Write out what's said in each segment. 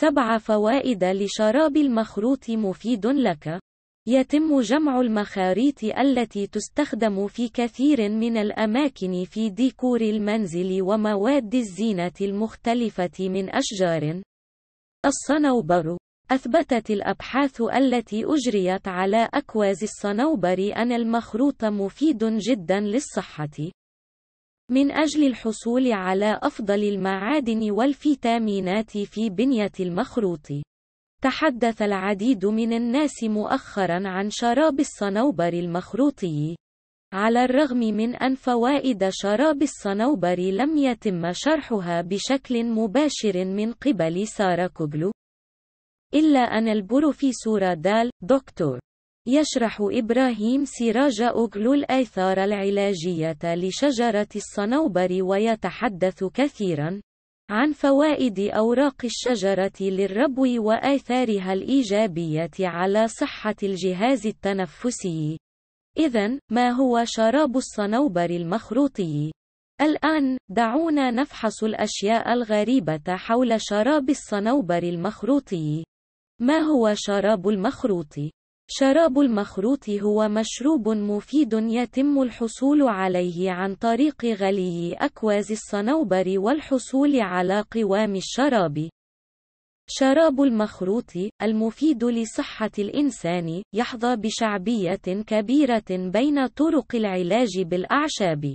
سبع فوائد لشراب المخروط مفيد لك يتم جمع المخاريط التي تستخدم في كثير من الأماكن في ديكور المنزل ومواد الزينة المختلفة من أشجار. الصنوبر أثبتت الأبحاث التي أجريت على أكواز الصنوبر أن المخروط مفيد جدا للصحة. من أجل الحصول على أفضل المعادن والفيتامينات في بنية المخروط. تحدث العديد من الناس مؤخرًا عن شراب الصنوبر المخروطي. على الرغم من أن فوائد شراب الصنوبر لم يتم شرحها بشكل مباشر من قبل سارة كوغلو، إلا أن البروفيسور دال، دكتور يشرح إبراهيم سراج أوغلو الآثار العلاجية لشجرة الصنوبر ويتحدث كثيرا عن فوائد أوراق الشجرة للربو وآثارها الإيجابية على صحة الجهاز التنفسي. إذا، ما هو شراب الصنوبر المخروطي؟ الآن، دعونا نفحص الأشياء الغريبة حول شراب الصنوبر المخروطي. ما هو شراب المخروطي؟ شراب المخروط هو مشروب مفيد يتم الحصول عليه عن طريق غلي أكواز الصنوبر والحصول على قوام الشراب. شراب المخروط، المفيد لصحة الإنسان، يحظى بشعبية كبيرة بين طرق العلاج بالأعشاب.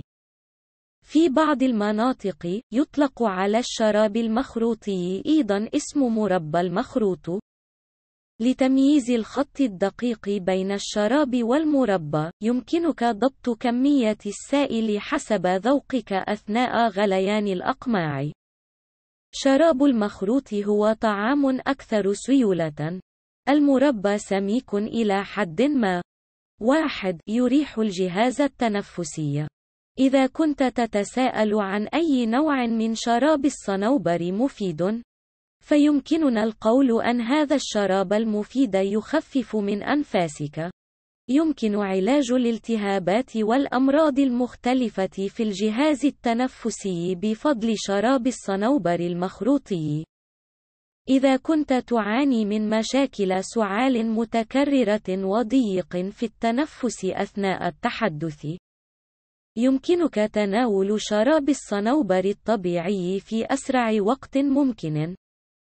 في بعض المناطق، يطلق على الشراب المخروطي أيضًا اسم مربى المخروط، لتمييز الخط الدقيق بين الشراب والمربى، يمكنك ضبط كمية السائل حسب ذوقك أثناء غليان الأقماع. شراب المخروط هو طعام أكثر سيولة. المربى سميك إلى حد ما. واحد يريح الجهاز التنفسي. إذا كنت تتساءل عن أي نوع من شراب الصنوبر مفيد، فيمكننا القول أن هذا الشراب المفيد يخفف من أنفاسك. يمكن علاج الالتهابات والأمراض المختلفة في الجهاز التنفسي بفضل شراب الصنوبر المخروطي. إذا كنت تعاني من مشاكل سعال متكررة وضيق في التنفس أثناء التحدث، يمكنك تناول شراب الصنوبر الطبيعي في أسرع وقت ممكن.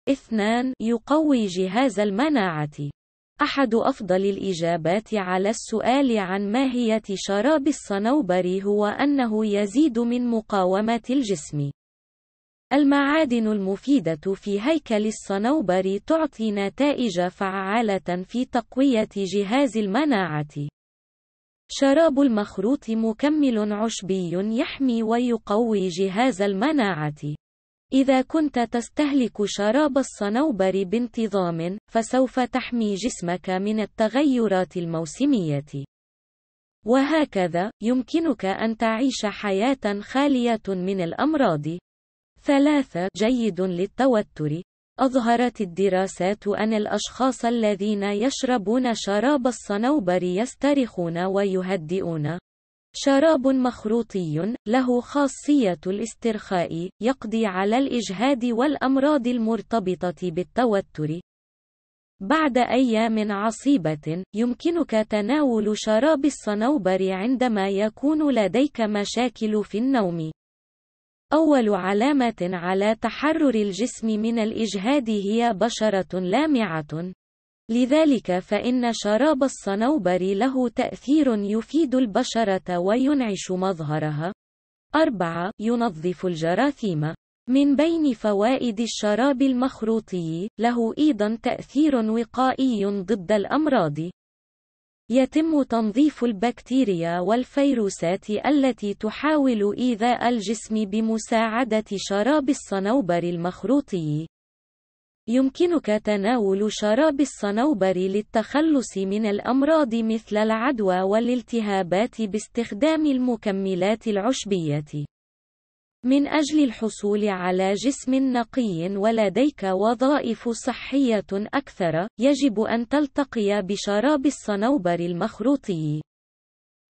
اثنان يقوي جهاز المناعة أحد أفضل الإجابات على السؤال عن ماهية شراب الصنوبر هو أنه يزيد من مقاومة الجسم. المعادن المفيدة في هيكل الصنوبر تعطي نتائج فعالة في تقوية جهاز المناعة. شراب المخروط مكمل عشبي يحمي ويقوي جهاز المناعة. إذا كنت تستهلك شراب الصنوبر بانتظام، فسوف تحمي جسمك من التغيرات الموسمية. وهكذا، يمكنك أن تعيش حياة خالية من الأمراض. ثلاثة جيد للتوتر. أظهرت الدراسات أن الأشخاص الذين يشربون شراب الصنوبر يسترخون ويهدئون. شراب مخروطي له خاصية الاسترخاء يقضي على الإجهاد والأمراض المرتبطة بالتوتر بعد أيام عصيبة يمكنك تناول شراب الصنوبر عندما يكون لديك مشاكل في النوم أول علامة على تحرر الجسم من الإجهاد هي بشرة لامعة لذلك فإن شراب الصنوبر له تأثير يفيد البشرة وينعش مظهرها. 4. ينظف الجراثيم. من بين فوائد الشراب المخروطي، له أيضًا تأثير وقائي ضد الأمراض. يتم تنظيف البكتيريا والفيروسات التي تحاول إيذاء الجسم بمساعدة شراب الصنوبر المخروطي. يمكنك تناول شراب الصنوبر للتخلص من الأمراض مثل العدوى والالتهابات باستخدام المكملات العشبية. من أجل الحصول على جسم نقي ولديك وظائف صحية أكثر، يجب أن تلتقي بشراب الصنوبر المخروطي.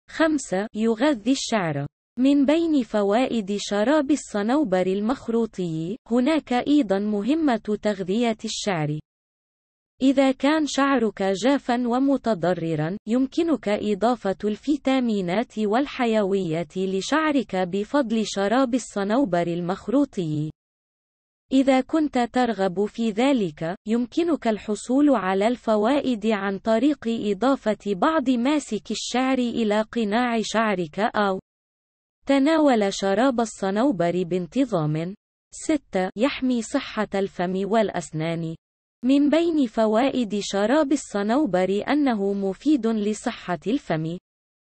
5. يغذي الشعر من بين فوائد شراب الصنوبر المخروطي، هناك أيضًا مهمة تغذية الشعر. إذا كان شعرك جافًا ومتضررًا، يمكنك إضافة الفيتامينات والحيوية لشعرك بفضل شراب الصنوبر المخروطي. إذا كنت ترغب في ذلك، يمكنك الحصول على الفوائد عن طريق إضافة بعض ماسك الشعر إلى قناع شعرك أو تناول شراب الصنوبر بانتظام. 6. يحمي صحة الفم والأسنان. من بين فوائد شراب الصنوبر أنه مفيد لصحة الفم.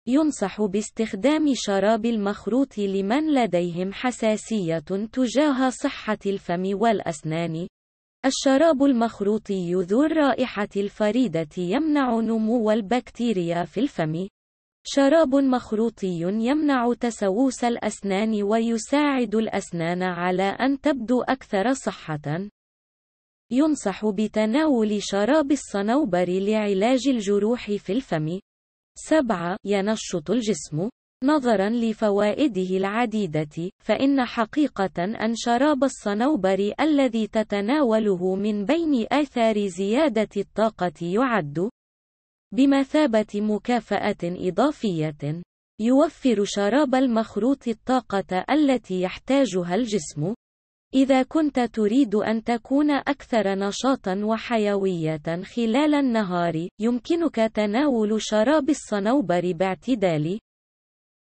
ينصح باستخدام شراب المخروط لمن لديهم حساسية تجاه صحة الفم والأسنان. الشراب المخروطي ذو الرائحة الفريدة يمنع نمو البكتيريا في الفم. شراب مخروطي يمنع تسوس الأسنان ويساعد الأسنان على أن تبدو أكثر صحة. ينصح بتناول شراب الصنوبر لعلاج الجروح في الفم. 7. ينشط الجسم نظرا لفوائده العديدة فإن حقيقة أن شراب الصنوبر الذي تتناوله من بين آثار زيادة الطاقة يعد بمثابة مكافأة إضافية، يوفر شراب المخروط الطاقة التي يحتاجها الجسم. إذا كنت تريد أن تكون أكثر نشاطًا وحيوية خلال النهار، يمكنك تناول شراب الصنوبر باعتدال.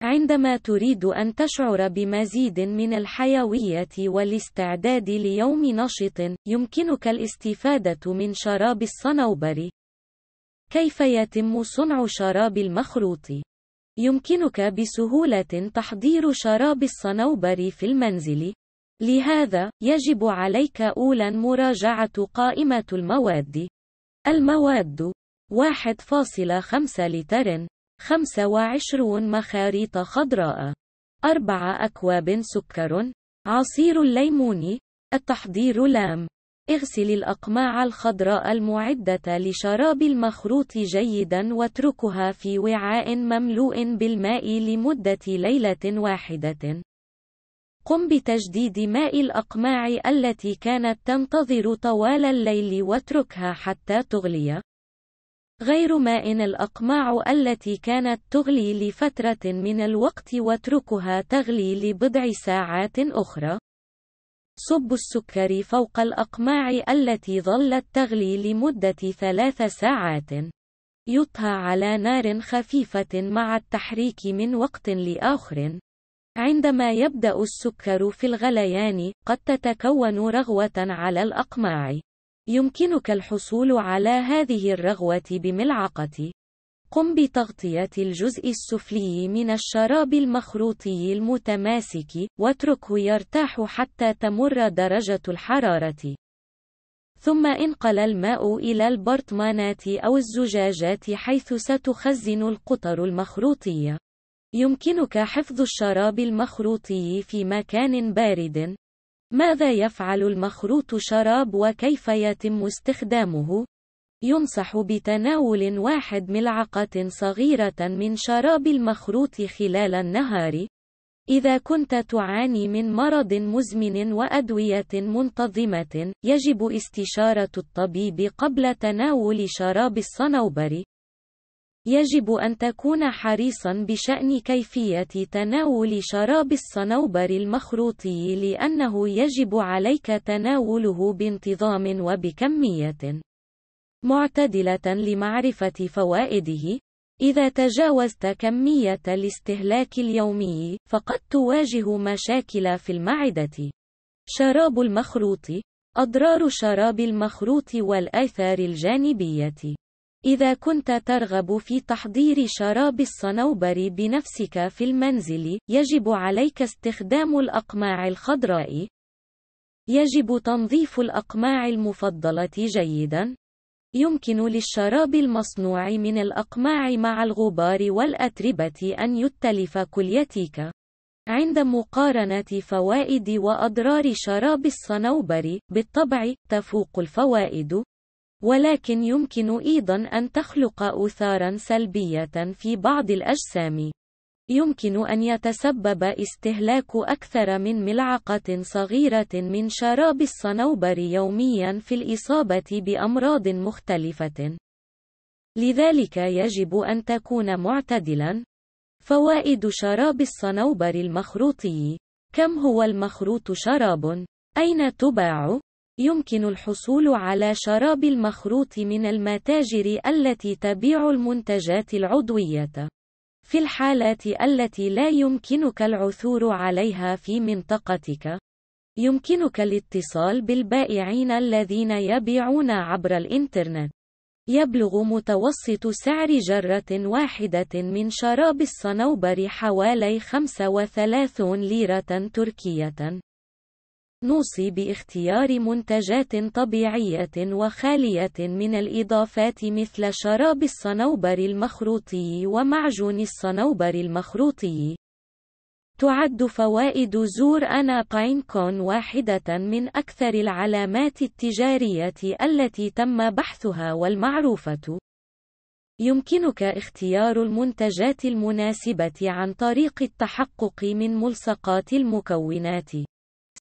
عندما تريد أن تشعر بمزيد من الحيوية والاستعداد ليوم نشط، يمكنك الاستفادة من شراب الصنوبر. كيف يتم صنع شراب المخروط؟ يمكنك بسهولة تحضير شراب الصنوبر في المنزل. لهذا، يجب عليك أولاً مراجعة قائمة المواد. المواد 1.5 لتر 25 مخاريط خضراء 4 أكواب سكر عصير الليمون التحضير لام اغسل الأقماع الخضراء المعدة لشراب المخروط جيدا واتركها في وعاء مملوء بالماء لمدة ليلة واحدة. قم بتجديد ماء الأقماع التي كانت تنتظر طوال الليل واتركها حتى تغلي. غير ماء الأقماع التي كانت تغلي لفترة من الوقت واتركها تغلي لبضع ساعات أخرى. صب السكر فوق الأقماع التي ظلت تغلي لمدة ثلاث ساعات. يطهى على نار خفيفة مع التحريك من وقت لآخر. عندما يبدأ السكر في الغليان، قد تتكون رغوة على الأقماع. يمكنك الحصول على هذه الرغوة بملعقة قم بتغطية الجزء السفلي من الشراب المخروطي المتماسك، واتركه يرتاح حتى تمر درجة الحرارة. ثم انقل الماء إلى البرطمانات أو الزجاجات حيث ستخزن القطر المخروطية. يمكنك حفظ الشراب المخروطي في مكان بارد. ماذا يفعل المخروط شراب وكيف يتم استخدامه؟ ينصح بتناول واحد ملعقة صغيرة من شراب المخروط خلال النهار. إذا كنت تعاني من مرض مزمن وأدوية منتظمة، يجب استشارة الطبيب قبل تناول شراب الصنوبر. يجب أن تكون حريصا بشأن كيفية تناول شراب الصنوبر المخروطي لأنه يجب عليك تناوله بانتظام وبكمية. معتدلة لمعرفة فوائده. إذا تجاوزت كمية الاستهلاك اليومي، فقد تواجه مشاكل في المعدة. شراب المخروط أضرار شراب المخروط والآثار الجانبية. إذا كنت ترغب في تحضير شراب الصنوبر بنفسك في المنزل، يجب عليك استخدام الأقماع الخضراء. يجب تنظيف الأقماع المفضلة جيدًا، يمكن للشراب المصنوع من الأقماع مع الغبار والأتربة أن يتلف كليتك. عند مقارنة فوائد وأضرار شراب الصنوبر، بالطبع، تفوق الفوائد، ولكن يمكن أيضًا أن تخلق أثارًا سلبية في بعض الأجسام. يمكن أن يتسبب استهلاك أكثر من ملعقة صغيرة من شراب الصنوبر يوميا في الإصابة بأمراض مختلفة. لذلك يجب أن تكون معتدلا. فوائد شراب الصنوبر المخروطي كم هو المخروط شراب؟ أين تباع؟ يمكن الحصول على شراب المخروط من المتاجر التي تبيع المنتجات العضوية. في الحالات التي لا يمكنك العثور عليها في منطقتك يمكنك الاتصال بالبائعين الذين يبيعون عبر الإنترنت. يبلغ متوسط سعر جرة واحدة من شراب الصنوبر حوالي 35 ليرة تركية. نوصي باختيار منتجات طبيعية وخالية من الإضافات مثل شراب الصنوبر المخروطي ومعجون الصنوبر المخروطي. تعد فوائد زور أنا باينكون واحدة من أكثر العلامات التجارية التي تم بحثها والمعروفة. يمكنك اختيار المنتجات المناسبة عن طريق التحقق من ملصقات المكونات.